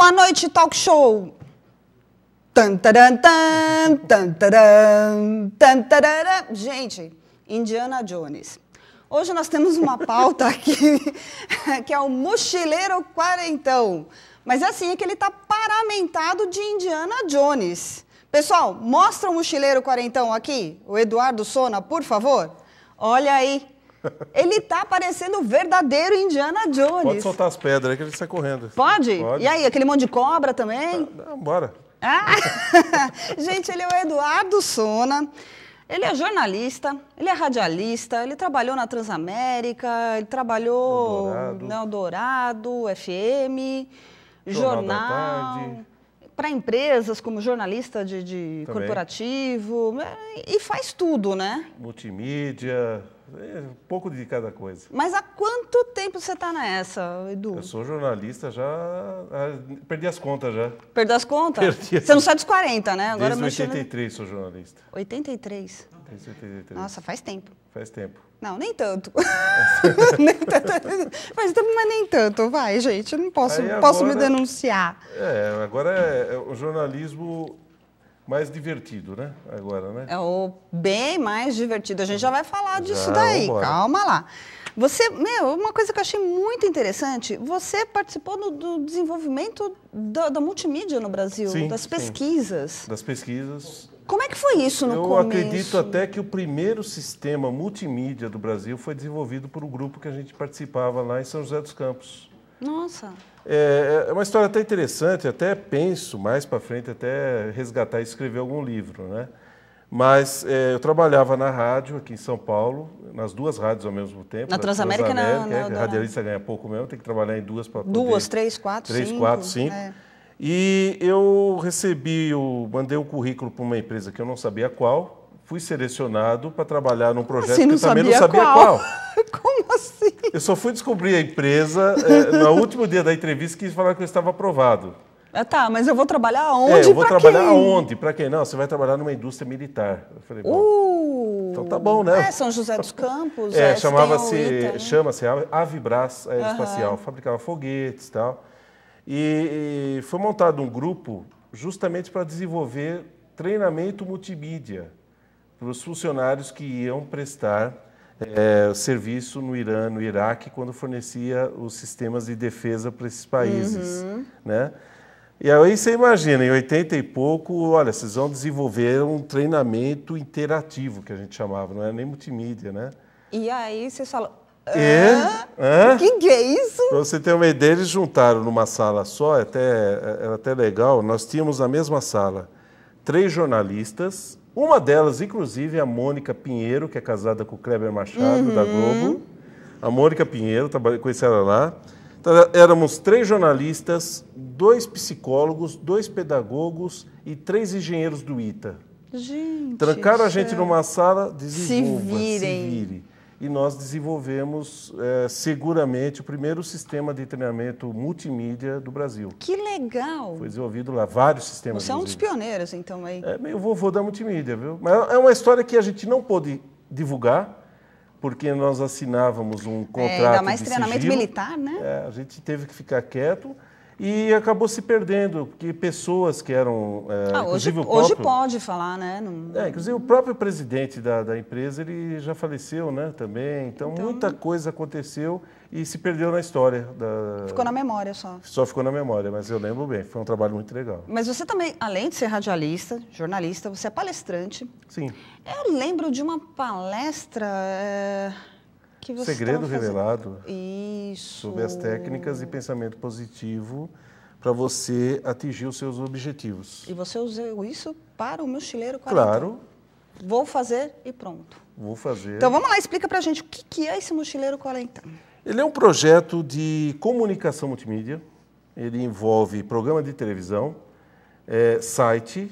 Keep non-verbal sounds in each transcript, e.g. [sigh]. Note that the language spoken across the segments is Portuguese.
Show à noite, talk show. Tan, tan, tan, tan, Gente, Indiana Jones. Hoje nós temos uma pauta aqui, [laughs] que é o mochileiro quarentão. Mas é assim, é que ele está paramentado de Indiana Jones. Pessoal, mostra o mochileiro quarentão aqui, o Eduardo Sona, por favor. Olha aí, ele tá parecendo o verdadeiro Indiana Jones. Pode soltar as pedras, que ele sai correndo. Pode? Pode. E aí, aquele monte de cobra também? Ah, não, bora. Ah. [laughs] Gente, ele é o Eduardo Sona. Ele é jornalista, ele é radialista, ele trabalhou na Transamérica, ele trabalhou no Eldorado, FM, Jornal. jornal para empresas como jornalista de, de corporativo é, e faz tudo, né? Multimídia, um é, pouco de cada coisa. Mas há quanto tempo você está nessa, Edu? Eu sou jornalista já. Ah, perdi as contas já. Perdi as contas? Perdi as... Você não sai dos 40, né? Agora Desde 83 sou jornalista. 83? Desde 83. Nossa, faz tempo. Faz tempo. Não, nem tanto. [laughs] nem tanto. Faz tempo, mas nem tanto. Vai, gente. eu Não posso, agora, posso me denunciar. É, agora é, é o jornalismo mais divertido, né? Agora, né? É o bem mais divertido. A gente já vai falar disso já, daí. Vambora. Calma lá. Você, meu, uma coisa que eu achei muito interessante, você participou do, do desenvolvimento da, da, multimídia no Brasil, sim, das pesquisas. Sim. Das pesquisas. Como é que foi isso no eu começo? Eu acredito até que o primeiro sistema multimídia do Brasil foi desenvolvido por um grupo que a gente participava lá em São José dos Campos. Nossa. É, é uma história até interessante, até penso mais para frente, até resgatar e escrever algum livro, né? Mas é, eu trabalhava na rádio aqui em São Paulo, nas duas rádios ao mesmo tempo. Na Transamérica, Transamérica na, na, na, Radialista ganha pouco mesmo, tem que trabalhar em duas para Duas, poder, três, quatro, três, cinco. Quatro, cinco. É. E eu recebi, eu mandei um currículo para uma empresa que eu não sabia qual, fui selecionado para trabalhar num projeto assim, que eu também não sabia qual. qual assim? Eu só fui descobrir a empresa é, no último dia da entrevista que falaram que eu estava aprovado. Ah, tá, mas eu vou trabalhar é, aonde? É, eu vou trabalhar quem? aonde? Para quem? Não, você vai trabalhar numa indústria militar. Eu falei, bom, uh, então tá bom, né? É, São José dos Campos. É, é chamava-se, né? chama-se Avibras é, Aeroespacial, uhum. fabricava foguetes e tal. E, e foi montado um grupo justamente para desenvolver treinamento multimídia para os funcionários que iam prestar é, serviço no Irã, no Iraque, quando fornecia os sistemas de defesa para esses países. Uhum. Né? E aí você imagina, em 80 e pouco, olha, vocês vão desenvolver um treinamento interativo, que a gente chamava, não era é nem multimídia, né? E aí vocês falam, é? Hã? O que, que, é isso? Pra você tem uma ideia, eles juntaram numa sala só, é até, é, era até legal, nós tínhamos na mesma sala três jornalistas, uma delas, inclusive, é a Mônica Pinheiro, que é casada com o Kleber Machado, uhum. da Globo. A Mônica Pinheiro, trabalhei, conheci ela lá. Então, é, éramos três jornalistas, dois psicólogos, dois pedagogos e três engenheiros do ITA. Gente, Trancaram a gente numa sala, desenvolva, se virem. Se vire e nós desenvolvemos é, seguramente o primeiro sistema de treinamento multimídia do Brasil. Que legal! Foi desenvolvido lá vários sistemas. Você é um dos pioneiros, então, aí. É meio vovô da multimídia, viu? Mas é uma história que a gente não pôde divulgar, porque nós assinávamos um contrato. É, ainda mais de treinamento sigilo. militar, né? É, a gente teve que ficar quieto e acabou se perdendo, porque pessoas que eram. É, ah, hoje, próprio, hoje pode falar, né? Não... É, inclusive o próprio presidente da, da empresa ele já faleceu, né? Também. Então, então, muita coisa aconteceu e se perdeu na história. Da... Ficou na memória só. Só ficou na memória, mas eu lembro bem, foi um trabalho muito legal. Mas você também, além de ser radialista, jornalista, você é palestrante. Sim. Eu lembro de uma palestra. É que você Segredo revelado. Isso. Sobre as técnicas e pensamento positivo para você atingir os seus objetivos. E você usou isso para o meu chileiro 40. Claro. Vou fazer e pronto. Vou fazer. Então vamos lá, explica para a gente o que, que é esse mochileiro 40. Ele é um projeto de comunicação multimídia. Ele envolve programa de televisão, é, site,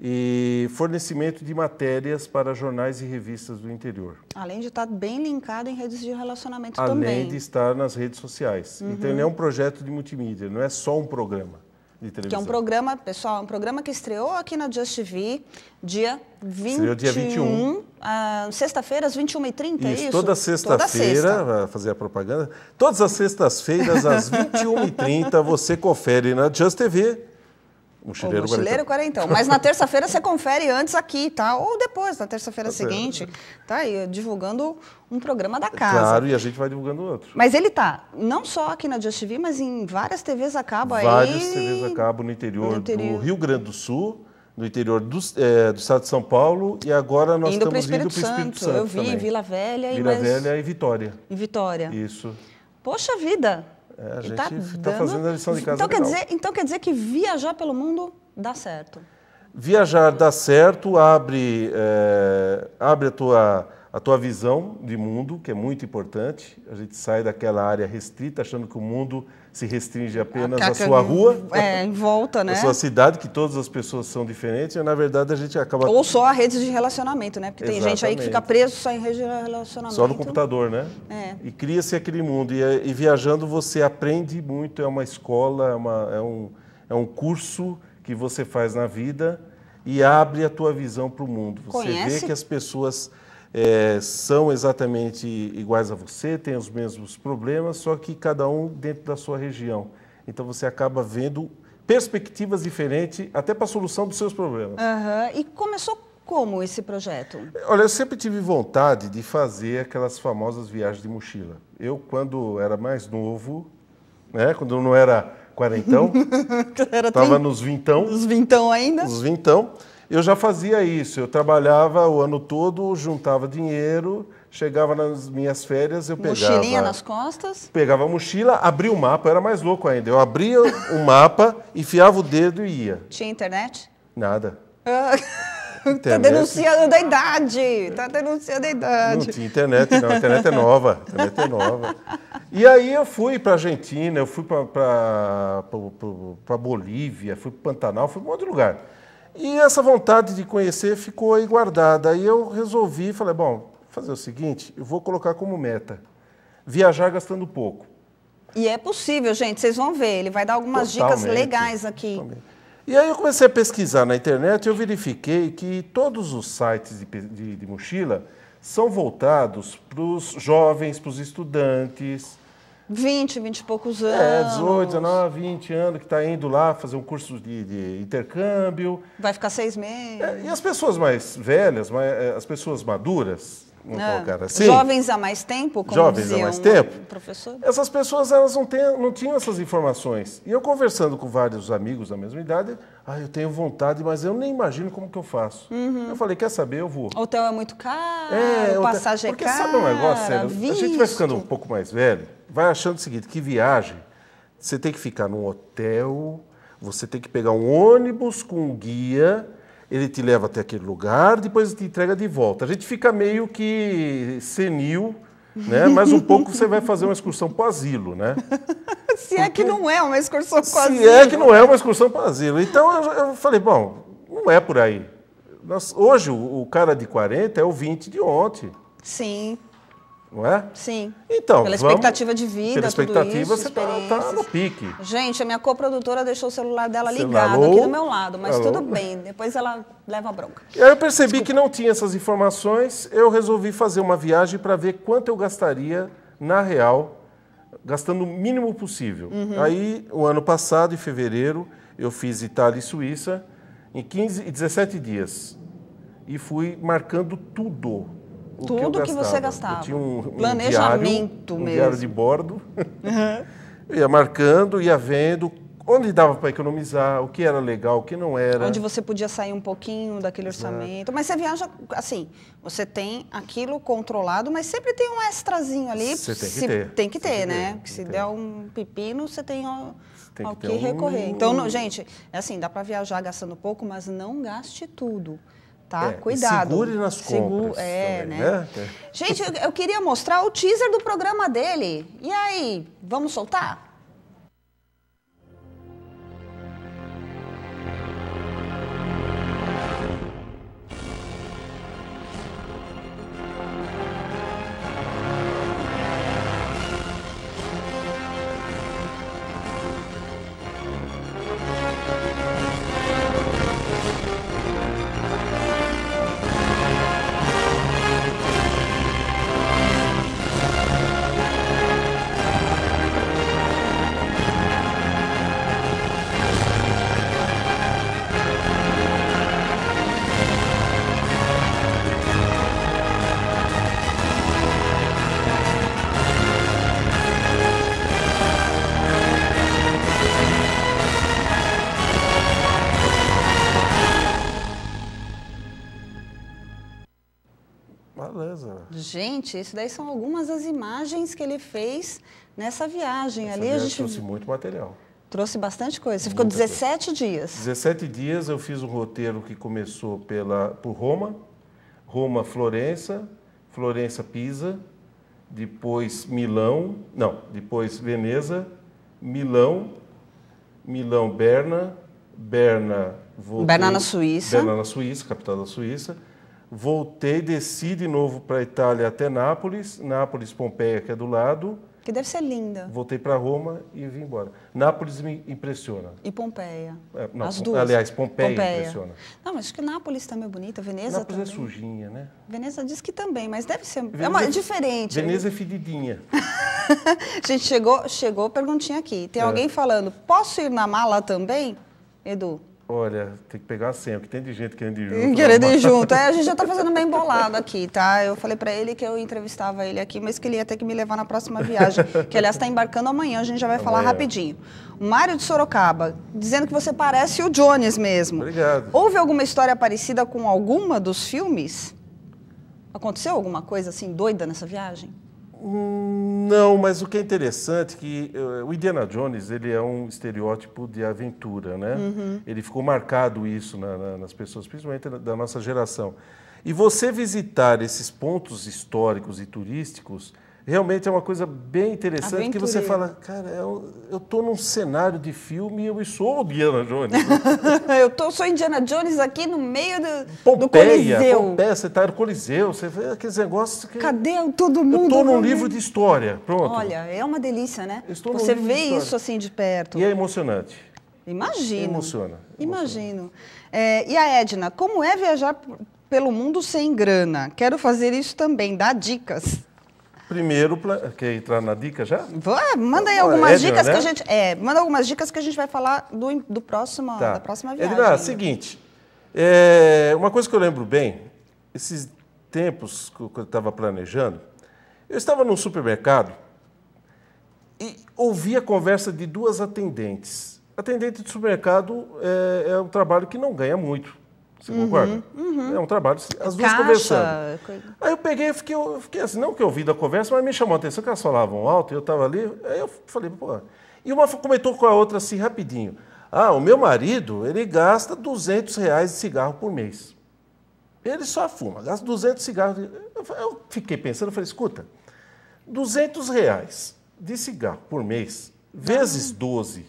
e fornecimento de matérias para jornais e revistas do interior. Além de estar bem linkado em redes de relacionamento Além também. Além de estar nas redes sociais. Uhum. Então, ele é um projeto de multimídia, não é só um programa de televisão. Que é um programa, pessoal, é um programa que estreou aqui na Just TV dia 21. Estreou dia 21. Ah, sexta-feira, às 21h30, é isso, é isso? Toda sexta-feira, sexta. fazer a propaganda, todas as sextas-feiras, às 21h30, você confere na Just TV Mochileiro, o mochileiro quarentão. quarentão. Mas na terça-feira você confere antes aqui, tá? Ou depois, na terça-feira tá seguinte, tá aí divulgando um programa da casa. Claro, e a gente vai divulgando outro. Mas ele tá não só aqui na Just TV, mas em várias TVs a cabo várias aí. Várias TVs a cabo no interior, no interior, do Rio Grande do Sul. No interior do, é, do estado de São Paulo e agora nós indo estamos pro indo para o Espírito Santo. Eu vi também. Vila Velha e Vila mas... Velha e Vitória. E Vitória. Isso. Poxa vida! É, a gente está tá fazendo a lição de casa. Então legal. quer, dizer, então quer dizer que viajar pelo mundo dá certo? Viajar dá certo, abre, é, abre a tua a tua visão de mundo, que é muito importante. A gente sai daquela área restrita achando que o mundo se restringe apenas à sua rua, é, em volta, [laughs] né? À sua cidade, que todas as pessoas são diferentes, e na verdade a gente acaba Ou só a redes de relacionamento, né? Porque tem Exatamente. gente aí que fica preso só em rede de relacionamento. Só no computador, né? É. E cria-se aquele mundo e, e, viajando você aprende muito, é uma escola, é, uma, é, um, é um curso que você faz na vida e abre a tua visão para o mundo. Você Conhece? vê que as pessoas é, são exatamente iguais a você, têm os mesmos problemas, só que cada um dentro da sua região. Então você acaba vendo perspectivas diferentes até para a solução dos seus problemas. Uhum. E começou como esse projeto? Olha, eu sempre tive vontade de fazer aquelas famosas viagens de mochila. Eu, quando era mais novo, né, quando não era quarentão, [laughs] estava nos vintão. Nos vintão ainda? Nos vintão. Eu já fazia isso, eu trabalhava o ano todo, juntava dinheiro, chegava nas minhas férias, eu pegava... Mochilinha nas costas? Pegava a mochila, abria o mapa, era mais louco ainda. Eu abria o mapa, enfiava o dedo e ia. Tinha internet? Nada. Está ah, [laughs] denunciando a idade. Está denunciando a idade. Não tinha internet, não. A internet é nova. A internet é nova. E aí eu fui para Argentina, eu fui para Bolívia, fui para Pantanal, fui para um lugar. E essa vontade de conhecer ficou aí guardada. Aí eu resolvi, falei, bom, fazer o seguinte, eu vou colocar como meta, viajar gastando pouco. E é possível, gente, vocês vão ver, ele vai dar algumas Totalmente. dicas legais aqui. Totalmente. E aí eu comecei a pesquisar na internet e eu verifiquei que todos os sites de, de, de mochila são voltados para os jovens, para os estudantes, 20, 20 e poucos é, anos. É, 18, 19, 20 anos que está indo lá fazer um curso de, de intercâmbio. Vai ficar seis meses. É, e as pessoas mais velhas, mais, é, as pessoas maduras, vamos é. colocar assim. Jovens há mais tempo, como Jovens há mais tempo. Professor. Essas pessoas elas não, têm, não tinham essas informações. E eu conversando com vários amigos da mesma idade, ah, eu tenho vontade, mas eu nem imagino como que eu faço. Uhum. Eu falei, quer saber, eu vou. Hotel é muito caro, é, passagem é caro. Porque sabe um negócio, sério? Visto. A gente vai ficando um pouco mais velho vai achando o seguinte, que viagem, você tem que ficar num hotel, você tem que pegar um ônibus com um guia, ele te leva até aquele lugar, depois te entrega de volta. A gente fica meio que senil, né? Mas um pouco você vai fazer uma excursão para asilo, né? [laughs] se é Porque... é, é que não é uma excursão para asilo. Se é que não é uma excursão para asilo. Então eu, falei, bom, não é por aí. Nós, hoje o, o cara de 40 é o 20 de ontem. Sim. Não é? Sim. Então, Pela vamos... expectativa de vida, Pela expectativa, isso, você está tá, tá no pique. Gente, a minha coprodutora deixou o celular dela ligado alô? aqui do meu lado, mas alô? tudo bem, depois ela leva a bronca. E aí eu percebi Desculpa. que não tinha essas informações, eu resolvi fazer uma viagem para ver quanto eu gastaria, na real, gastando o mínimo possível. Uhum. Aí, o ano passado, em fevereiro, eu fiz Itália e Suíça em 15 e 17 dias. E fui marcando tudo o Tudo que, eu gastava. que você gastava. Eu tinha um, um Planejamento diário, um mesmo. diário de bordo. Uhum. eu [laughs] ia marcando, ia vendo onde dava para economizar, o que era legal, o que não era. Onde você podia sair um pouquinho daquele orçamento. Exato. Mas você viaja, assim, você tem aquilo controlado, mas sempre tem um extrazinho ali. Você tem que ter. Tem que ter, né? tem né? Porque se der um pepino, você tem ao, tem ao que, um... recorrer. Então, gente, é assim, dá para viajar gastando pouco, mas não gaste tudo tá? É, Cuidado. Segure nas compras. Segu é, também, né? né? Gente, eu, eu queria mostrar o teaser do programa dele. E aí, vamos soltar? Isso daí são algumas das imagens que ele fez nessa viagem. Essa Ali viagem a gente trouxe muito material. Trouxe bastante coisa. Você Muita ficou 17 coisa. dias. 17 dias eu fiz um roteiro que começou pela por Roma, Roma, Florença, Florença, Pisa, depois Milão, não, depois Veneza, Milão, Milão, Berna, Berna, voltei, Berna na Suíça. Berna na Suíça, capital da Suíça voltei, desci de novo para a Itália até Nápoles, Nápoles, Pompeia, que é do lado. Que deve ser linda. Voltei para Roma e vim embora. Nápoles me impressiona. E Pompeia. É, não, As duas. Aliás, Pompeia, Pompeia, impressiona. Não, mas acho que Nápoles também é bonita, Veneza Nápoles é também. Nápoles é sujinha, né? Veneza diz que também, mas deve ser Veneza, é uma, diferente. Veneza é fedidinha. [laughs] Gente, chegou, chegou perguntinha aqui. Tem é. alguém falando, posso ir na mala também, Edu? Olha, tem que pegar a senha, Que tem de gente querendo ir junto. Né? Querendo ir junto. É, a gente já está fazendo bem bolado aqui, tá? Eu falei para ele que eu entrevistava ele aqui, mas que ele ia ter que me levar na próxima viagem, que aliás está embarcando amanhã, a gente já vai amanhã. falar rapidinho. Mário de Sorocaba, dizendo que você parece o Jones mesmo. Obrigado. Houve alguma história parecida com alguma dos filmes? Aconteceu alguma coisa assim doida nessa viagem? Não, mas o que é interessante é que eh, o Indiana Jones ele é um estereótipo de aventura, né? Uhum. Ele ficou marcado isso na, na, nas pessoas, principalmente da nossa geração. E você visitar esses pontos históricos e turísticos Realmente é uma coisa bem interessante que você fala, cara, eu, eu tô num cenário de filme e eu sou Indiana Jones. [laughs] eu tô, sou Indiana Jones aqui no meio do, Pompeia, do Coliseu. Pompeia, você tá no Coliseu, você vê aqueles negócios que... Cadê todo mundo? Eu tô num livro de história, pronto. Olha, é uma delícia, né? Estou você vê isso assim de perto. E é emocionante. Imagino. Emociona. Imagino. É, e a Edna, como é viajar pelo mundo sem grana? Quero fazer isso também, dá dicas. Primeiro, quer entrar na dica já? Vai, manda aí é algumas Edna, dicas né? que a né? gente. É, manda algumas dicas que a gente vai falar do, do próximo, tá. da próxima viagem. Edna, né? seguinte. É, uma coisa que eu lembro bem, esses tempos que eu estava planejando, eu estava num supermercado e ouvi a conversa de duas atendentes. Atendente de supermercado é, é um trabalho que não ganha muito. Você uhum, concorda? Uhum. É um trabalho, as duas Caixa, conversando. Aí eu peguei e fiquei, fiquei, assim, não que eu ouvi da conversa, mas me chamou a atenção que elas falavam alto e eu estava ali. Aí eu falei, pô. E uma comentou com a outra assim rapidinho. Ah, o meu marido, ele gasta 200 reais de cigarro por mês. Ele só fuma, gasta 200 cigarros. Eu fiquei pensando, falei, escuta, 200 reais de cigarro por mês, vezes 12,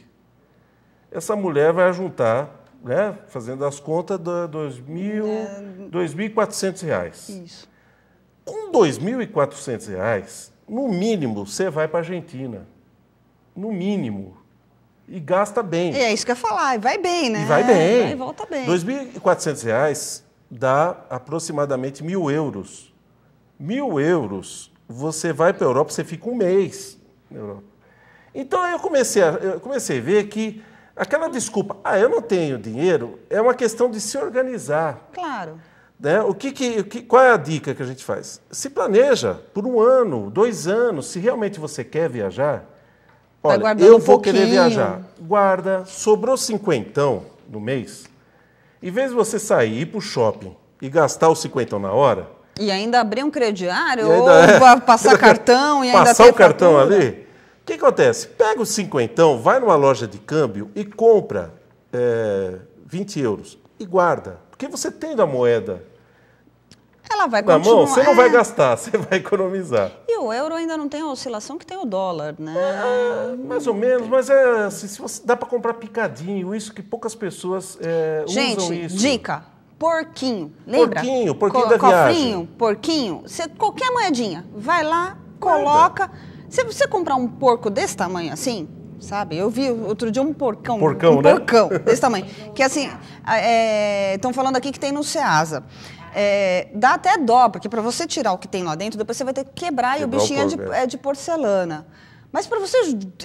essa mulher vai juntar né, fazendo as contas, dá 2000, é... 2.400 reais. Isso. Com 2.400 reais, no mínimo, você vai para a Argentina. No mínimo. E gasta bem. É, é isso que eu ia falar. E vai bem, né? E vai bem. É, vai e volta bem. 2.400 reais dá aproximadamente mil euros. Mil euros, você vai para a Europa, você fica um mês na Europa. Então eu comecei a, eu comecei a ver que Aquela desculpa, ah, eu não tenho dinheiro, é uma questão de se organizar. Claro. Né? O que, que, que, qual é a dica que a gente faz? Se planeja por um ano, dois anos, se realmente você quer viajar, tá olha, eu um vou pouquinho. querer viajar. Guarda, sobrou cinquentão no mês, em vez de você sair para o shopping e gastar o cinquentão na hora... E ainda abrir um crediário, ainda, ou é. [laughs] passar cartão e ainda Passar o cartão ali que acontece? Pega os cinquentão, vai numa loja de câmbio e compra é, 20 euros e guarda. Porque você tendo a moeda ela vai na continuar. mão, você não vai é. gastar, [laughs] você vai economizar. E o euro ainda não tem a oscilação que tem o dólar, né? É, mais ou menos, mas é assim, se você dá para comprar picadinho, isso que poucas pessoas é, Gente, usam isso. dica. Porquinho, lembra? Porquinho, porquinho Co da cofrinho, viagem. Cofrinho, porquinho, você, qualquer moedinha, vai lá, coloca, se você comprar um porco desse tamanho assim, sabe? Eu vi outro dia um porcão. Porcão, um né? porcão [laughs] desse tamanho. Que assim, estão é, falando aqui que tem no Ceasa. É, dá até dó, porque para você tirar o que tem lá dentro, depois você vai ter que quebrar, quebrar e o bichinho o é, de, é. é de porcelana. Mas para você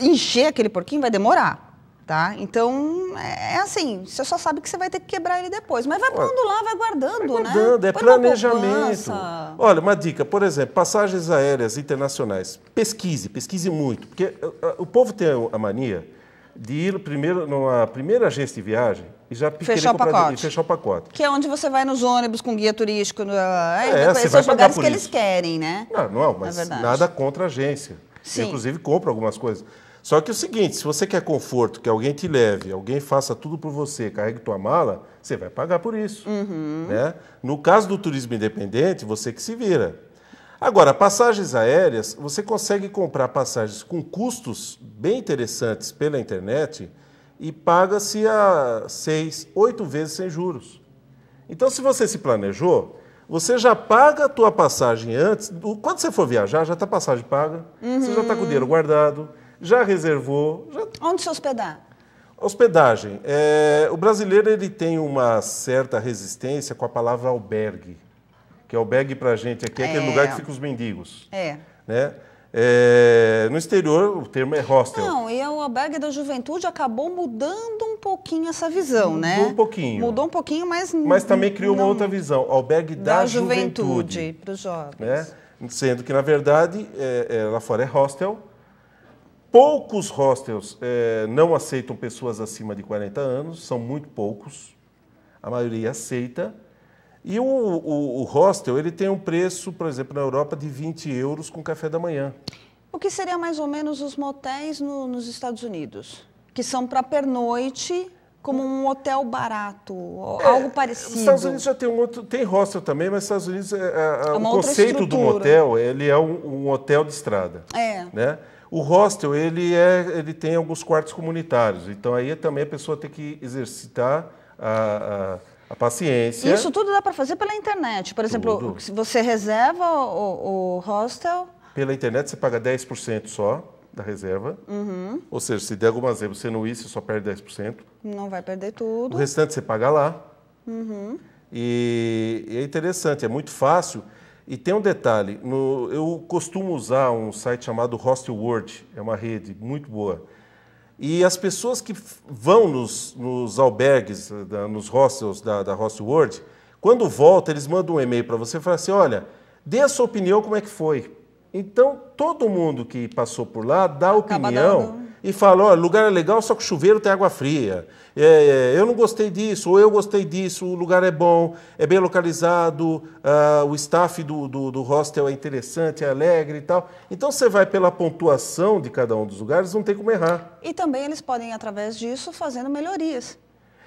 encher aquele porquinho vai demorar. Tá? Então, é, é assim, você só sabe que você vai ter que quebrar ele depois. Mas vai pondo lá, vai guardando, vai né? guardando né? é planejamento. Olha, uma dica, por exemplo, passagens aéreas internacionais. Pesquise, pesquise muito. Porque eh, eh, o povo tem a mania de ir primeiro numa primeira agência de viagem e já fechar o pacote. fechar o pacote. Que é onde você vai nos ônibus com guia turístico. Eh, é, é, esses vai lugares que isso. eles querem, né? Não, não mas é nada contra a agência. Sim. inclusive, compra algumas coisas. Só que é o seguinte, se você quer conforto, que alguém te leve, alguém faça tudo por você, carregue tua mala, você vai pagar por isso. Uhum. Né? No caso do turismo independente, você que se vira. Agora, passagens aéreas, você consegue comprar passagens com custos bem interessantes pela internet e paga-se a seis, oito vezes sem juros. Então, se você se planejou, você já paga a tua passagem antes. Quando você for viajar, já está passagem paga, uhum. você já está com o uhum. dinheiro guardado, já reservou. Já... Onde se hospedar? Hospedagem. É, o brasileiro ele tem uma certa resistência com a palavra albergue. Que é albergue para a gente aqui é, é aquele lugar que ficam os mendigos. É. Né? É, no exterior, o termo é hostel. Não, e é o albergue da juventude acabou mudando um pouquinho essa visão, Mudou né? Mudou um pouquinho. Mudou um pouquinho, mas... Mas também criou não, uma outra visão, albergue da, da juventude. juventude para os jovens. Né? Sendo que, na verdade, é, é, lá fora é hostel, Poucos hostels é, não aceitam pessoas acima de 40 anos, são muito poucos. A maioria aceita. E o, o, o hostel ele tem um preço, por exemplo, na Europa, de 20 euros com café da manhã. O que seria mais ou menos os motéis no, nos Estados Unidos? Que são para pernoite como um hotel barato, é, algo parecido. Os Estados Unidos já tem um outro, tem hostel também, mas os Estados Unidos, é, é, é, é o conceito do motel, ele é um, um, hotel de estrada. É. Né? O hostel, ele, é, ele tem alguns quartos comunitários, então aí também a pessoa tem que exercitar a, a a paciência. Isso tudo dá para fazer pela internet. Por exemplo, se você reserva o, o, hostel. Pela internet você paga 10% só da reserva. Uhum. Ou seja, se der alguma vezes você não ir, você só perde 10%. Não vai perder tudo. O restante você paga lá. Uhum. E, e é interessante, é muito fácil. E tem um detalhe, no, eu costumo usar um site chamado Hostelworld, é uma rede muito boa. E as pessoas que vão nos, nos albergues, da, nos hostels da, da Hostelworld, quando volta, eles mandam um e-mail para você e falam assim, olha, dê a sua opinião como é que foi. Então, todo mundo que passou por lá dá Acaba opinião dando né? e fala: olha, lugar é legal, só que o chuveiro tem água fria. É, é, eu não gostei disso, ou eu gostei disso, o lugar é bom, é bem localizado, ah, o staff do, do, do hostel é interessante, é alegre e tal. Então você vai pela pontuação de cada um dos lugares, não tem como errar. E também eles podem, através disso, fazendo melhorias.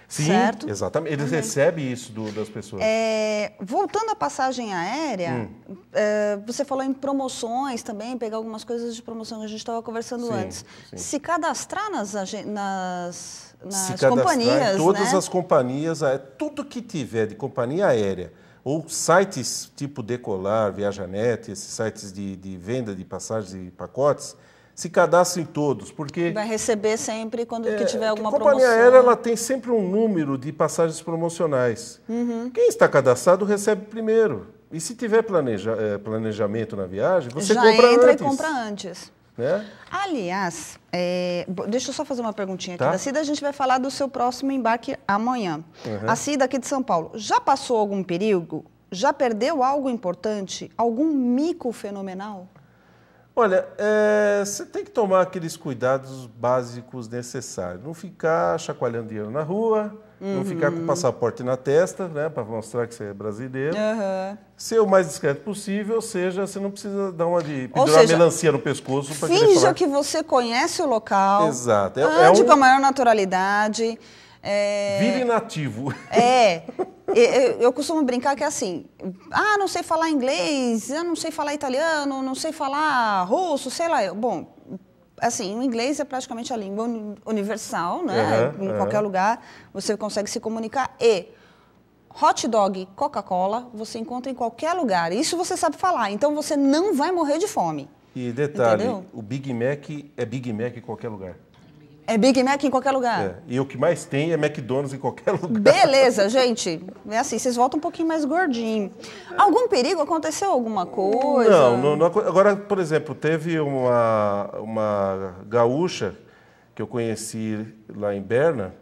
Sim, certo? exatamente. Eles uhum. recebem isso do, das pessoas. É, voltando à passagem aérea, hum. é, você falou em promoções também, pegar algumas coisas de promoção que a gente estava conversando sim, antes. Sim. Se cadastrar nas, nas, nas Se cadastrar companhias, em todas né? as companhias, tudo que tiver de companhia aérea, ou sites tipo Decolar, Viajanet, esses sites de, de venda de passagens e pacotes, se cadastrem todos, porque... Vai receber sempre quando é, tiver alguma promoção. A companhia promoção. aérea ela tem sempre um número de passagens promocionais. Uhum. Quem está cadastrado recebe primeiro. E se tiver planeja, é, planejamento na viagem, você Já compra entra antes. e compra antes. Né? Aliás, é, deixa eu só fazer uma perguntinha aqui tá. da Cida. A gente vai falar do seu próximo embarque amanhã. Uhum. A Cida aqui de São Paulo. Já passou algum perigo? Já perdeu algo importante? Algum mico fenomenal? Olha, é, você tem que tomar aqueles cuidados básicos necessários. Não ficar chacoalhando dinheiro na rua, uhum. não ficar com o passaporte na testa, né, para mostrar que você é brasileiro. Uhum. Ser o mais discreto possível, ou seja, você não precisa dar uma de pendurar seja, melancia no pescoço. Finja falar... que você conhece o local. Exato. É, é um... com a maior naturalidade. É... Vire nativo. É. [laughs] Eu, costumo brincar que é assim, ah, não sei falar inglês, eu não sei falar italiano, não sei falar russo, sei lá. Bom, assim, o inglês é praticamente a língua universal, né? Uhum, em uhum. qualquer lugar você consegue se comunicar e hot dog, Coca-Cola, você encontra em qualquer lugar. Isso você sabe falar, então você não vai morrer de fome. E detalhe, Entendeu? o Big Mac é Big Mac em qualquer lugar. É Big Mac em qualquer lugar. É. E o que mais tem é McDonald's em qualquer [laughs] lugar. Beleza, gente. É assim, vocês voltam um pouquinho mais gordinho. Algum perigo? Aconteceu alguma coisa? Não, não, não agora, por exemplo, teve uma, uma gaúcha que eu conheci lá em Berna.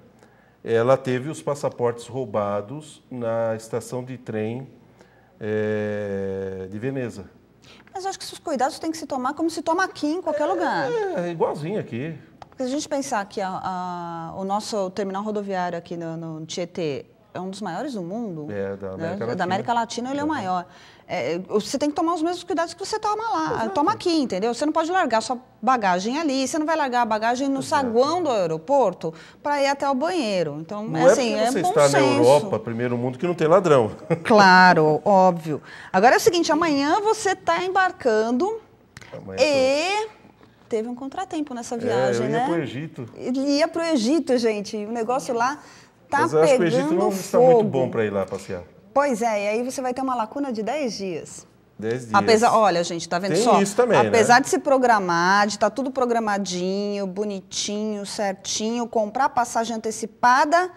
Ela teve os passaportes roubados na estação de trem é, de Veneza. Mas eu acho que esses cuidados têm que se tomar como se toma aqui, em qualquer é, lugar. É, igualzinho aqui. Se a gente pensar que a, a, o nosso terminal rodoviário aqui no, no, Tietê é um dos maiores do mundo, é, da, né? América né? da América Latina ele é, o maior. É, é você tem que tomar os mesmos cuidados que você toma lá, Exato. toma aqui, entendeu? Você não pode largar sua bagagem ali, você não vai largar a bagagem no Exato. saguão do aeroporto para ir até o banheiro. Então, não é, é assim, é você bom está senso. na Europa, primeiro mundo, que não tem ladrão. [laughs] Claro, óbvio. Agora é o seguinte, amanhã você está embarcando amanhã é e... Tô teve um contratempo nessa viagem, é, eu ia né? o Egito. Ia para o Egito, gente. O negócio lá tá Mas eu pegando acho que o Egito não fogo. está muito bom para ir lá passear. Pois é, e aí você vai ter uma lacuna de 10 dias. 10 dias. Apesar, olha, gente, tá vendo Tem só? Isso também, né? Apesar né? de se programar, de estar tá tudo programadinho, bonitinho, certinho, comprar passagem antecipada,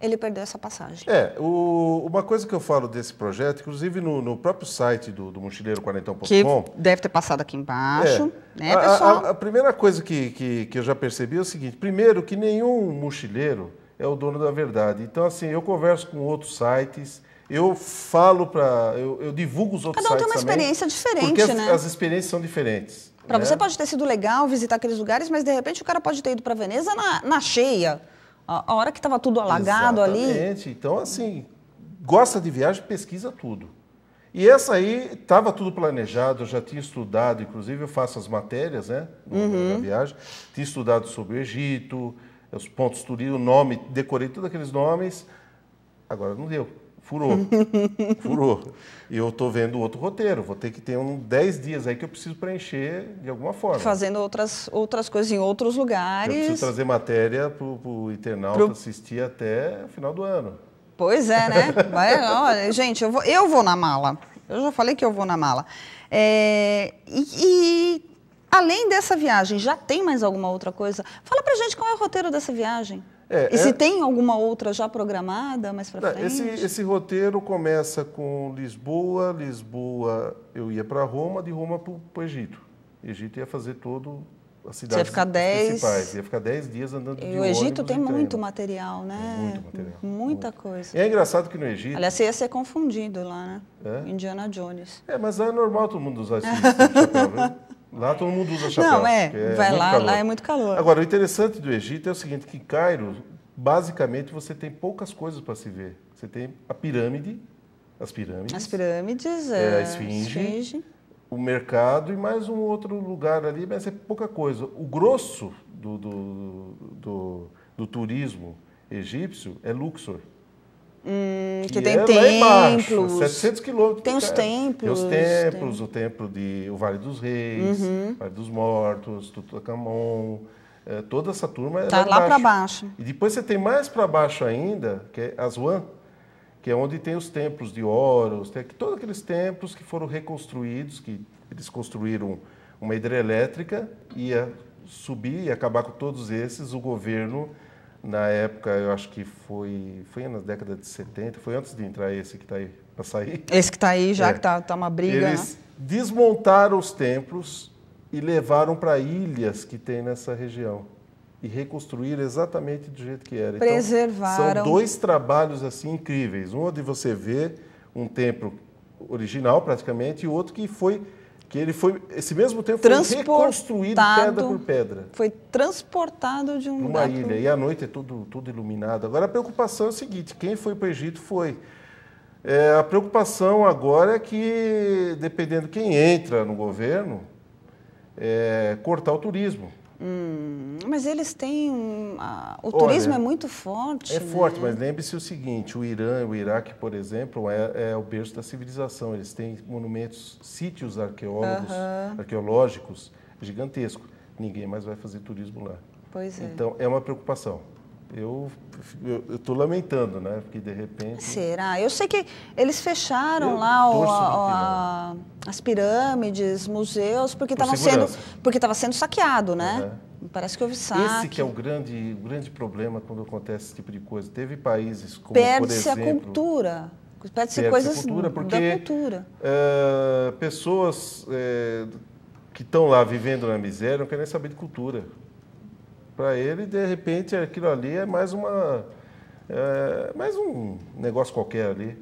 ele perdeu essa passagem. É, o, uma coisa que eu falo desse projeto, inclusive no, no próprio site do, do mochileiro40.com... Que deve ter passado aqui embaixo, é. né, pessoal? A, a, a primeira coisa que, que, que eu já percebi é o seguinte, primeiro, que nenhum mochileiro é o dono da verdade. Então, assim, eu converso com outros sites, eu falo para... Eu, eu, divulgo os outros sites Cada um sites tem uma também, experiência diferente, porque né? Porque as, as experiências são diferentes. Para né? você pode ter sido legal visitar aqueles lugares, mas de repente o cara pode ter ido para Veneza na, na cheia a hora que estava tudo alagado Exatamente. ali. Exatamente. Então, assim, gosta de viagem, pesquisa tudo. E essa aí estava tudo planejado, eu já tinha estudado, inclusive eu faço as matérias, né, uhum. na viagem. Tinha estudado sobre o Egito, os pontos turísticos, o nome, decorei todos aqueles nomes. Agora não deu. Furou. [laughs] Furou. E eu estou vendo outro roteiro. Vou ter que ter uns um 10 dias aí que eu preciso preencher de alguma forma. Fazendo outras, outras coisas em outros lugares. Eu preciso trazer matéria para o internauta pro... assistir até o final do ano. Pois é, né? [laughs] Vai, olha, gente, eu vou, eu vou na mala. Eu já falei que eu vou na mala. É, e, e além dessa viagem, já tem mais alguma outra coisa? Fala pra gente qual é o roteiro dessa viagem. É, e se é- tem alguma outra já programada mais para frente? Esse, esse, roteiro começa com Lisboa, Lisboa eu ia para Roma, de Roma para o Egito. Egito ia fazer todo a cidade ia ficar dez... principais, ia ficar 10 dias andando e de E o Egito tem muito material, né? Tem muito material. Muita muito. coisa. E é engraçado que no Egito... Aliás, você ia ser confundido lá, né? É? Indiana Jones. É, mas é normal todo mundo usar isso. esse chapéu, viu? Né? [laughs] Lá todo mundo usa chapéu. Não, é, é vai lá, calor. lá é muito calor. Agora, o interessante do Egito é o seguinte, que Cairo, basicamente, você tem poucas coisas para se ver. Você tem a pirâmide, as pirâmides. As pirâmides, é, a é, esfinge, esfinge, o mercado e mais um outro lugar ali, mas é pouca coisa. O grosso do, do, do, do turismo egípcio é Luxor. Hum, que, tem é templos. 700 quilômetros. Tem os templos. Tem os templos, tem... o templo de o Vale dos Reis, uhum. Vale dos Mortos, Tutancamon. É, toda essa turma é tá lá para baixo. baixo. E depois você tem mais para baixo ainda, que é Aswan, que é onde tem os templos de Horus, tem aqui, todos aqueles templos que foram reconstruídos, que eles construíram uma hidrelétrica, ia subir e acabar com todos esses, o governo na época, eu acho que foi, foi na década de 70, foi antes de entrar esse que está aí para sair. Esse que está aí já, é. que está tá uma briga. Né? Eles né? desmontaram os templos e levaram para ilhas que tem nessa região e reconstruir exatamente do jeito que era. Então, Preservaram. Então, são dois trabalhos assim incríveis. Um onde é você vê um templo original praticamente e outro que foi que ele foi, esse mesmo tempo foi reconstruído pedra por pedra. Foi transportado de um Numa ilha, e à noite é tudo, tudo iluminado. Agora a preocupação é o seguinte, quem foi para o Egito foi. É, a preocupação agora é que, dependendo quem entra no governo, é, cortar o turismo. Hum, mas eles têm. Um, o Olha, turismo é muito forte. É né? forte, mas lembre-se o seguinte: o Irã e o Iraque, por exemplo, é, é, o berço da civilização. Eles têm monumentos, sítios arqueológicos gigantescos. Ninguém mais vai fazer turismo lá. Pois é. Então, é uma preocupação eu estou lamentando, né? Porque de repente. Será? Eu sei que eles fecharam eu lá o, a, a, as pirâmides, museus, porque estava Por sendo, porque sendo saqueado, né? É. Parece que houve saque. Esse que é o grande, o grande problema quando acontece esse tipo de coisa. Teve países como, Perde-se a cultura. Perde-se coisas cultura porque, da cultura. Eh, pessoas eh, que estão lá vivendo na miséria não querem saber de cultura para ele, de repente aquilo ali é mais uma é, mais um negócio qualquer ali.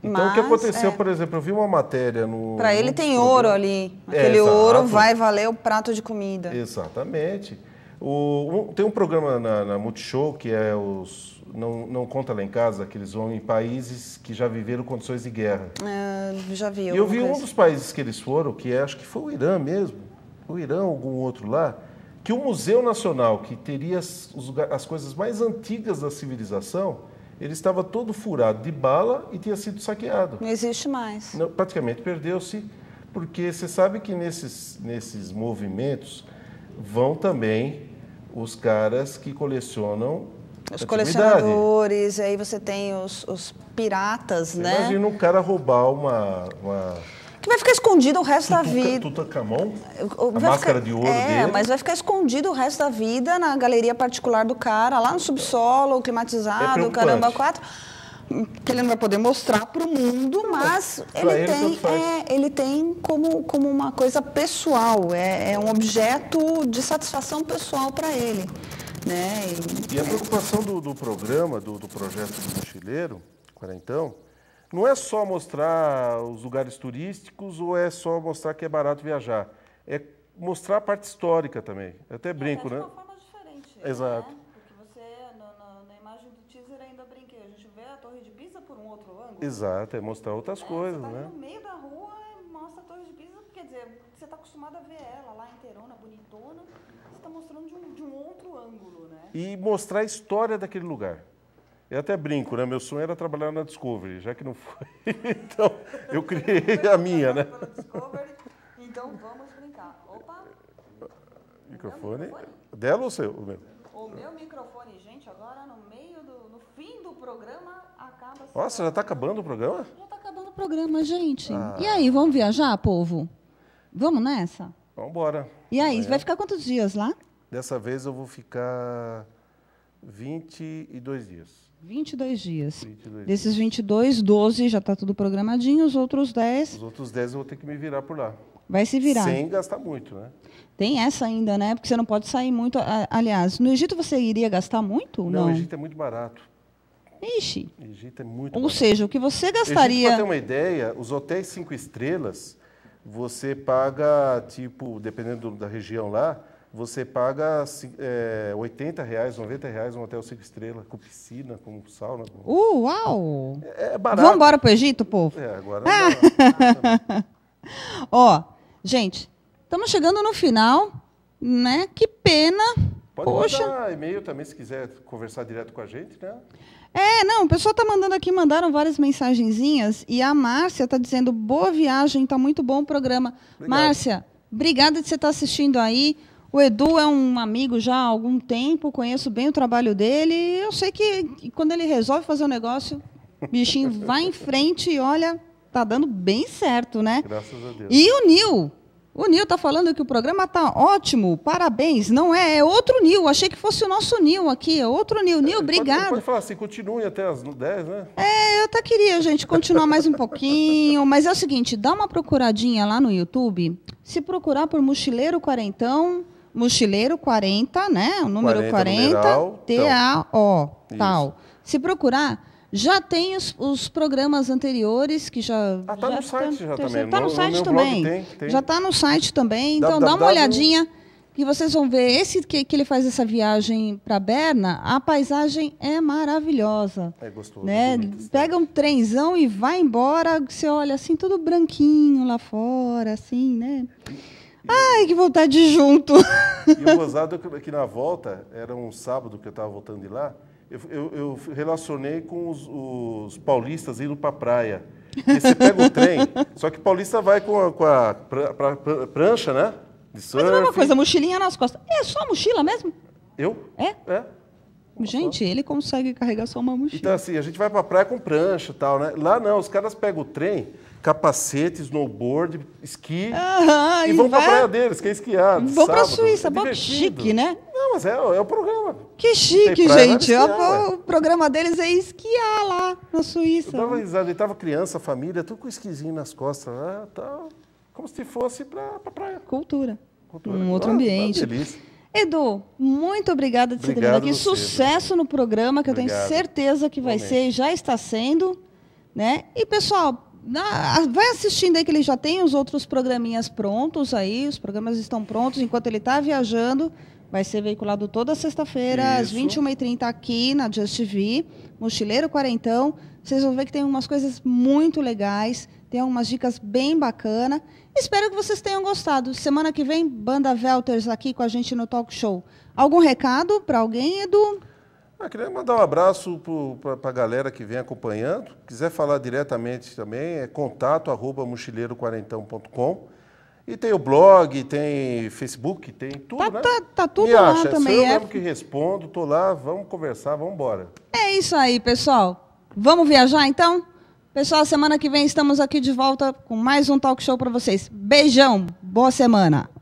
Então Mas, o que aconteceu, é. por exemplo, eu vi uma matéria no. Para ele tem programa. ouro ali. É, Aquele é, ouro vai valer o prato de comida. Exatamente. O, um, tem um programa na, na Multishow que é os não, não conta lá em casa que eles vão em países que já viveram condições de guerra. É, já vi. eu vi coisa. um dos países que eles foram, que é, acho que foi o Irã mesmo, o Irã algum outro lá, que o Museu Nacional, que teria as, as coisas mais antigas da civilização, ele estava todo furado de bala e tinha sido saqueado. Não existe mais. Não, praticamente perdeu-se, porque você sabe que nesses, nesses movimentos vão também os caras que colecionam os colecionadores, aí você tem os, os piratas, você né? Imagina um cara roubar uma, uma que vai ficar escondido o resto da vida. Tutankamon? A vai máscara de ouro é, dele. mas vai ficar escondido o resto da vida na galeria particular do cara, lá no subsolo, climatizado, é caramba, quatro hum, que ele não vai poder mostrar para o mundo, mas ele, ele tem, é, ele tem como, como uma coisa pessoal, é, é um objeto de satisfação pessoal para ele. Né? E, e a preocupação do, do programa, do, do projeto do mochileiro, quarentão, então não é só mostrar os lugares turísticos ou é só mostrar que é barato viajar. É mostrar a parte histórica também. Eu até brinco, é, né? De uma forma diferente. Né? Exato. Né? Porque você, no, no, na imagem do teaser, ainda brinquei. A gente vê a Torre de Pisa por um outro ângulo. Exato, é mostrar outras é, coisas, tá né? no meio da rua mostra a Torre de Pisa, quer dizer, você está acostumado a ver ela lá inteirona, bonitona. Você está mostrando de um, de um outro ângulo, né? E mostrar a história daquele lugar. Eu até brinco, né? Meu sonho era trabalhar na Discovery, já que não foi. [laughs] Então, eu criei a minha, né? então vamos brincar. Opa! Microfone? microfone? Dela ou seu? O meu? O meu microfone, gente, agora no meio do. no fim do programa acaba. Nossa, já está acabando o programa? Já está acabando o programa, gente. Ah. E aí, vamos viajar, povo? Vamos nessa? Vamos embora. E aí, Amanhã. vai ficar quantos dias lá? Dessa vez eu vou ficar 22 dias. 22 dias. 22 Desses 22, 12 já está tudo programadinho, os outros 10... Os outros 10 eu vou ter que me virar por lá. Vai se virar. Sem gastar muito, né? Tem essa ainda, né? Porque você não pode sair muito. Aliás, no Egito você iria gastar muito? Não, não? o Egito é muito barato. Ixi. O Egito é muito Ou barato. seja, o que você gastaria... Para ter uma ideia, os hotéis cinco estrelas, você paga, tipo, dependendo da região lá, você paga é, 80 reais, 90 reais um hotel cinco estrelas, com piscina, com sauna. Com... Uh, uau! É, é barato. Vamos embora para o Egito, povo? É, agora ah. [laughs] Ó, gente, estamos chegando no final, né? Que pena. Pode Poxa. mandar e-mail também, se quiser conversar direto com a gente, né? É, não, o pessoal tá mandando aqui, mandaram várias mensagenzinhas e a Márcia tá dizendo boa viagem, tá muito bom o programa. Obrigado. Márcia, obrigada de você estar tá assistindo aí. O Edu é um amigo já há algum tempo, conheço bem o trabalho dele e eu sei que quando ele resolve fazer um negócio, o bichinho [laughs] vai em frente e olha, tá dando bem certo, né? Graças a Deus. E o Nil, o Nil tá falando que o programa tá ótimo, parabéns. Não é, é outro Nil. Achei que fosse o nosso Nil aqui, é outro Nil. É, Nil, é, obrigado. Pode, pode, falar assim, continue até as 10, né? É, eu até queria, gente, continuar mais um pouquinho. Mas é o seguinte, dá uma procuradinha lá no YouTube. Se procurar por Mochileiro Quarentão, Mochileiro 40, né? O número 40, 40 T-A-O, tal. Se procurar, já tem os, os, programas anteriores que já. Ah, tá já no site tá, já tem, também. Tá no, no site também. Tem, tem. Já tá no site também. Então dá uma olhadinha e vocês vão ver esse que, que ele faz essa viagem para Berna, a paisagem é maravilhosa. É gostoso. Né? É bonito, Pega um trenzão e vai embora, você olha assim tudo branquinho lá fora, assim, né? Ai, que vontade de junto! E o [laughs] gozado é que na volta, era um sábado que eu estava voltando de lá, eu, eu, eu relacionei com os, os, paulistas indo pra praia. E você pega o trem, [laughs] só que paulista vai com a, com a pra, pra, pra, prancha, né? De surf. Mas é uma coisa, mochilinha nas costas. É só mochila mesmo? Eu? É? É. Gente, ele consegue carregar só uma então, mochila. Então, assim, a gente vai pra praia com prancha e tal, né? Lá não, os caras pegam o trem, capacete, snowboard, esqui ah, e, vão vai... pra praia deles, que é esquiar. Vão sábado, pra Suíça, é bom, chique, né? Não, mas é, é o programa. Que chique, gente. Esquiar, o, programa deles é esquiar lá na Suíça. Eu dava tava criança, família, tudo com esquisinho nas costas lá, né, tal. Como se fosse pra, pra praia. Cultura. Cultura. Um ah, outro ah, ambiente. Delícia. Edu, muito obrigada de Obrigado ter vindo aqui. Você, Sucesso no programa, que Obrigado. eu tenho certeza que vai Amém. ser e já está sendo. Né? E, pessoal, na, vai assistindo aí que ele já tem os outros programinhas prontos aí, os programas estão prontos enquanto ele está viajando. Vai ser veiculado toda sexta-feira, às 21h30, aqui na Just TV, Mochileiro Quarentão. Vocês vão ver que tem umas coisas muito legais, tem algumas dicas bem bacanas. Espero que vocês tenham gostado. Semana que vem, Banda Velters aqui com a gente no Talk Show. Algum recado para alguém, Edu? Ah, queria mandar um abraço para a galera que vem acompanhando. Quiser falar diretamente também, é contato arroba mochileiroquarentão.com. E tem o blog, tem Facebook, tem tudo, tá, né? Tá, tá tudo Me lá acha, também. Sou eu é... mesmo que respondo, tô lá, vamos conversar, vamos embora. É isso aí, pessoal. Vamos viajar, então? Pessoal, semana que vem estamos aqui de volta com mais um talk show para vocês. Beijão, boa semana.